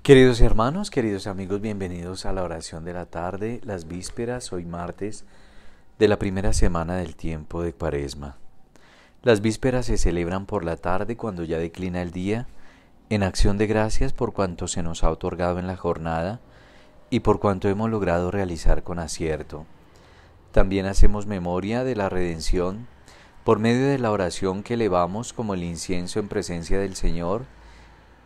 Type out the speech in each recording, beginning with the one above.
Queridos hermanos, queridos amigos, bienvenidos a la oración de la tarde, las vísperas, hoy martes de la primera semana del tiempo de Cuaresma. Las vísperas se celebran por la tarde cuando ya declina el día, en acción de gracias por cuanto se nos ha otorgado en la jornada y por cuanto hemos logrado realizar con acierto. También hacemos memoria de la redención por medio de la oración que elevamos como el incienso en presencia del Señor,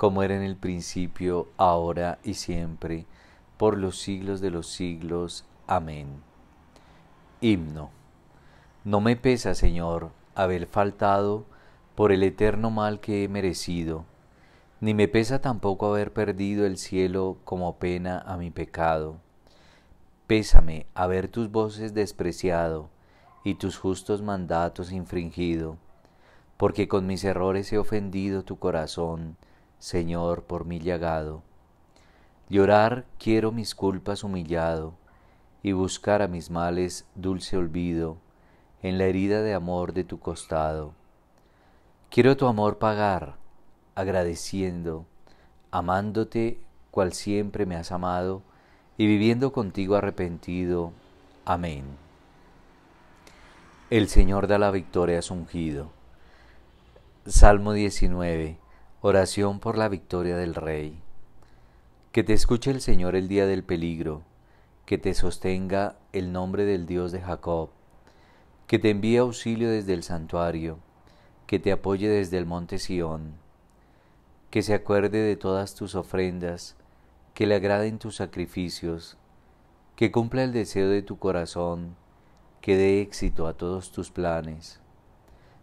como era en el principio, ahora y siempre, por los siglos de los siglos. Amén. Himno. No me pesa, Señor, haber faltado por el eterno mal que he merecido, ni me pesa tampoco haber perdido el cielo como pena a mi pecado. Pésame haber tus voces despreciado y tus justos mandatos infringido, porque con mis errores he ofendido tu corazón, Señor, por mí llagado. Llorar quiero mis culpas humillado, y buscar a mis males dulce olvido, en la herida de amor de tu costado. Quiero tu amor pagar, agradeciendo, amándote cual siempre me has amado, y viviendo contigo arrepentido. Amén. El Señor da la victoria a su ungido. Salmo 19. Oración por la victoria del Rey. Que te escuche el Señor el día del peligro, que te sostenga el nombre del Dios de Jacob, que te envíe auxilio desde el santuario, que te apoye desde el monte Sión, que se acuerde de todas tus ofrendas, que le agraden tus sacrificios, que cumpla el deseo de tu corazón, que dé éxito a todos tus planes,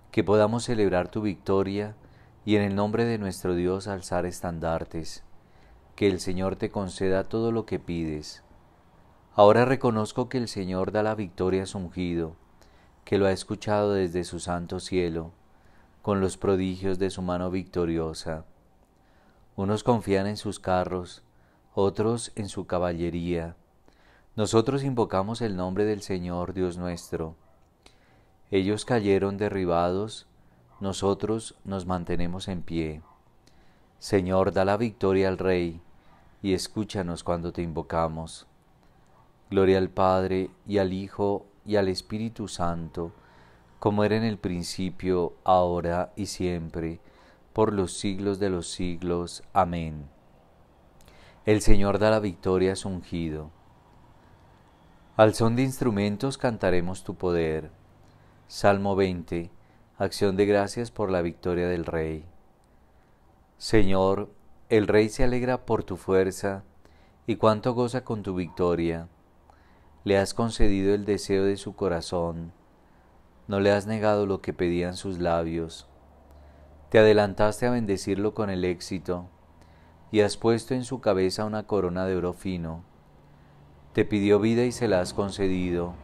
que podamos celebrar tu victoria, y en el nombre de nuestro Dios alzar estandartes. Que el Señor te conceda todo lo que pides. Ahora reconozco que el Señor da la victoria a su ungido, que lo ha escuchado desde su santo cielo, con los prodigios de su mano victoriosa. Unos confían en sus carros, otros en su caballería. Nosotros invocamos el nombre del Señor Dios nuestro. Ellos cayeron derribados, nosotros nos mantenemos en pie. Señor, da la victoria al Rey, y escúchanos cuando te invocamos. Gloria al Padre, y al Hijo, y al Espíritu Santo, como era en el principio, ahora y siempre, por los siglos de los siglos. Amén. El Señor da la victoria a su ungido. Al son de instrumentos cantaremos tu poder. Salmo 20. Acción de gracias por la victoria del Rey. Señor, el Rey se alegra por tu fuerza y cuánto goza con tu victoria. Le has concedido el deseo de su corazón, no le has negado lo que pedían sus labios. Te adelantaste a bendecirlo con el éxito y has puesto en su cabeza una corona de oro fino. Te pidió vida y se la has concedido,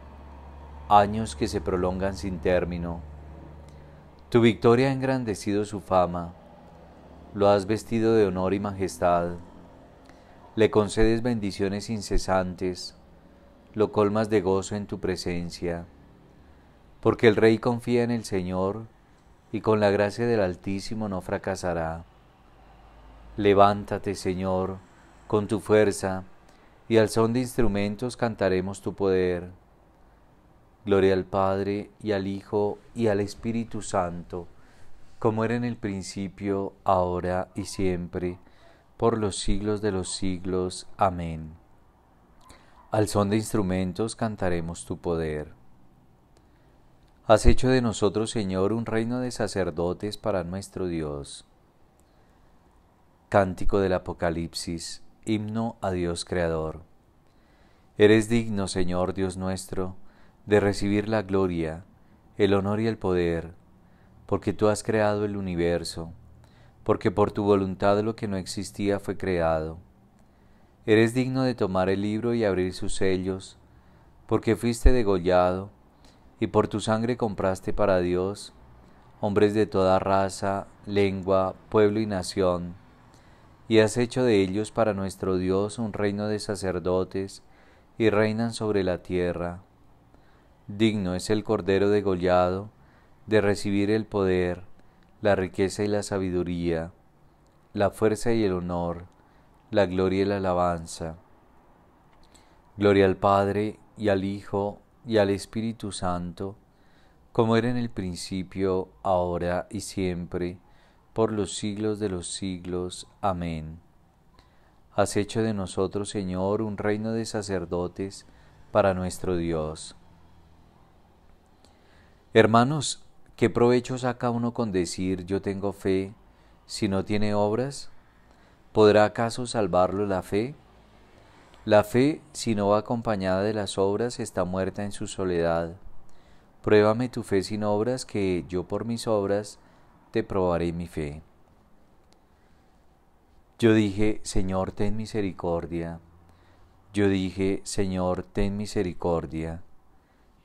años que se prolongan sin término tu victoria ha engrandecido su fama, lo has vestido de honor y majestad, le concedes bendiciones incesantes, lo colmas de gozo en tu presencia, porque el Rey confía en el Señor y con la gracia del Altísimo no fracasará. Levántate, Señor, con tu fuerza, y al son de instrumentos cantaremos tu poder Gloria al Padre y al Hijo y al Espíritu Santo, como era en el principio, ahora y siempre, por los siglos de los siglos. Amén. Al son de instrumentos cantaremos tu poder. Has hecho de nosotros, Señor, un reino de sacerdotes para nuestro Dios. Cántico del Apocalipsis, himno a Dios Creador. Eres digno, Señor Dios nuestro, de recibir la gloria, el honor y el poder, porque tú has creado el universo, porque por tu voluntad lo que no existía fue creado. Eres digno de tomar el libro y abrir sus sellos, porque fuiste degollado, y por tu sangre compraste para Dios hombres de toda raza, lengua, pueblo y nación, y has hecho de ellos para nuestro Dios un reino de sacerdotes, y reinan sobre la tierra. Digno es el Cordero degollado de recibir el poder, la riqueza y la sabiduría, la fuerza y el honor, la gloria y la alabanza. Gloria al Padre y al Hijo y al Espíritu Santo, como era en el principio, ahora y siempre, por los siglos de los siglos. Amén. Has hecho de nosotros, Señor, un reino de sacerdotes para nuestro Dios Hermanos, ¿qué provecho saca uno con decir yo tengo fe si no tiene obras? ¿Podrá acaso salvarlo la fe? La fe, si no va acompañada de las obras, está muerta en su soledad. Pruébame tu fe sin obras, que yo por mis obras te probaré mi fe. Yo dije, Señor, ten misericordia. Yo dije, Señor, ten misericordia.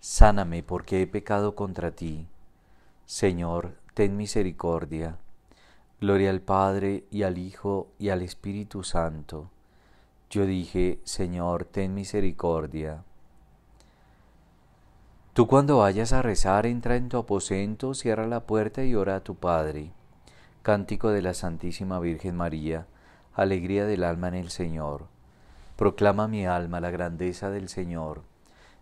Sáname porque he pecado contra ti. Señor, ten misericordia. Gloria al Padre y al Hijo y al Espíritu Santo. Yo dije, Señor, ten misericordia. Tú cuando vayas a rezar, entra en tu aposento, cierra la puerta y ora a tu Padre. Cántico de la Santísima Virgen María, alegría del alma en el Señor. Proclama mi alma la grandeza del Señor.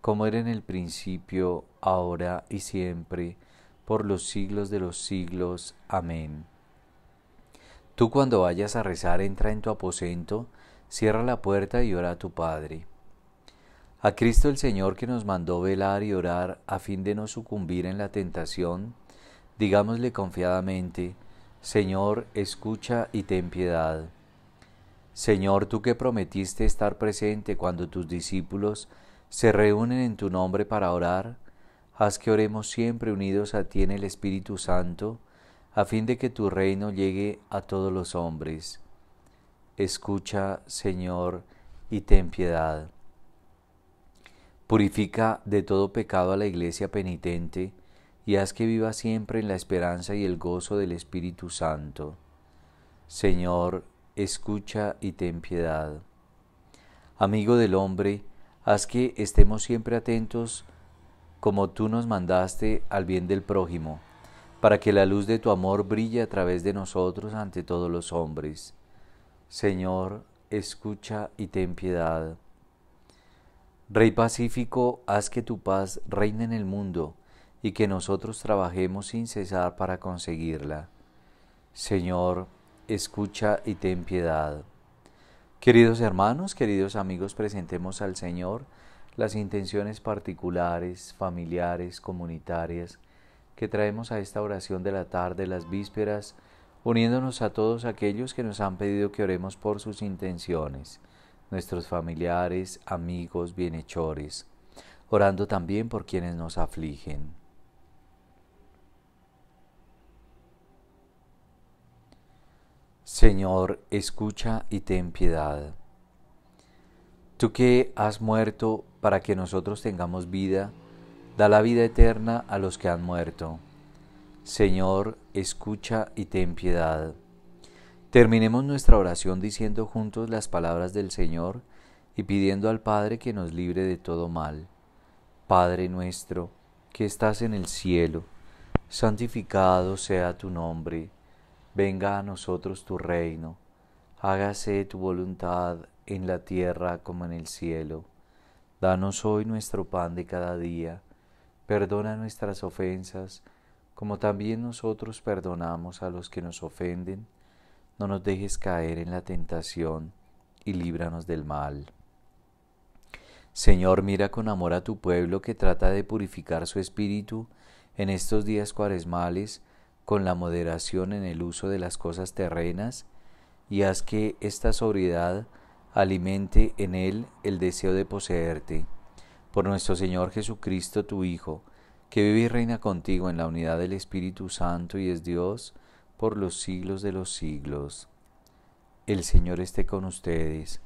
como era en el principio, ahora y siempre, por los siglos de los siglos. Amén. Tú cuando vayas a rezar entra en tu aposento, cierra la puerta y ora a tu Padre. A Cristo el Señor que nos mandó velar y orar a fin de no sucumbir en la tentación, digámosle confiadamente, Señor, escucha y ten piedad. Señor, tú que prometiste estar presente cuando tus discípulos se reúnen en tu nombre para orar, haz que oremos siempre unidos a ti en el Espíritu Santo, a fin de que tu reino llegue a todos los hombres. Escucha, Señor, y ten piedad. Purifica de todo pecado a la iglesia penitente, y haz que viva siempre en la esperanza y el gozo del Espíritu Santo. Señor, escucha y ten piedad. Amigo del hombre, haz que estemos siempre atentos como tú nos mandaste al bien del prójimo, para que la luz de tu amor brille a través de nosotros ante todos los hombres. Señor, escucha y ten piedad. Rey Pacífico, haz que tu paz reine en el mundo y que nosotros trabajemos sin cesar para conseguirla. Señor, escucha y ten piedad. Queridos hermanos, queridos amigos, presentemos al Señor las intenciones particulares, familiares, comunitarias que traemos a esta oración de la tarde, las vísperas, uniéndonos a todos aquellos que nos han pedido que oremos por sus intenciones, nuestros familiares, amigos, bienhechores, orando también por quienes nos afligen. Señor, escucha y ten piedad. Tú que has muerto para que nosotros tengamos vida, da la vida eterna a los que han muerto. Señor, escucha y ten piedad. Terminemos nuestra oración diciendo juntos las palabras del Señor y pidiendo al Padre que nos libre de todo mal. Padre nuestro, que estás en el cielo, santificado sea tu nombre Venga a nosotros tu reino, hágase tu voluntad en la tierra como en el cielo. Danos hoy nuestro pan de cada día, perdona nuestras ofensas, como también nosotros perdonamos a los que nos ofenden. No nos dejes caer en la tentación y líbranos del mal. Señor, mira con amor a tu pueblo que trata de purificar su espíritu en estos días cuaresmales con la moderación en el uso de las cosas terrenas y haz que esta sobriedad alimente en él el deseo de poseerte. Por nuestro Señor Jesucristo, tu Hijo, que vive y reina contigo en la unidad del Espíritu Santo y es Dios por los siglos de los siglos. El Señor esté con ustedes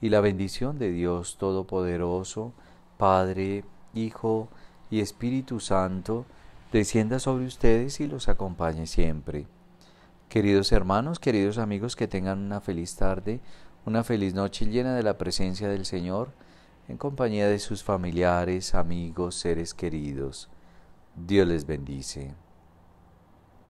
y la bendición de Dios Todopoderoso, Padre, Hijo y Espíritu Santo, descienda sobre ustedes y los acompañe siempre. Queridos hermanos, queridos amigos, que tengan una feliz tarde, una feliz noche llena de la presencia del Señor, en compañía de sus familiares, amigos, seres queridos. Dios les bendice.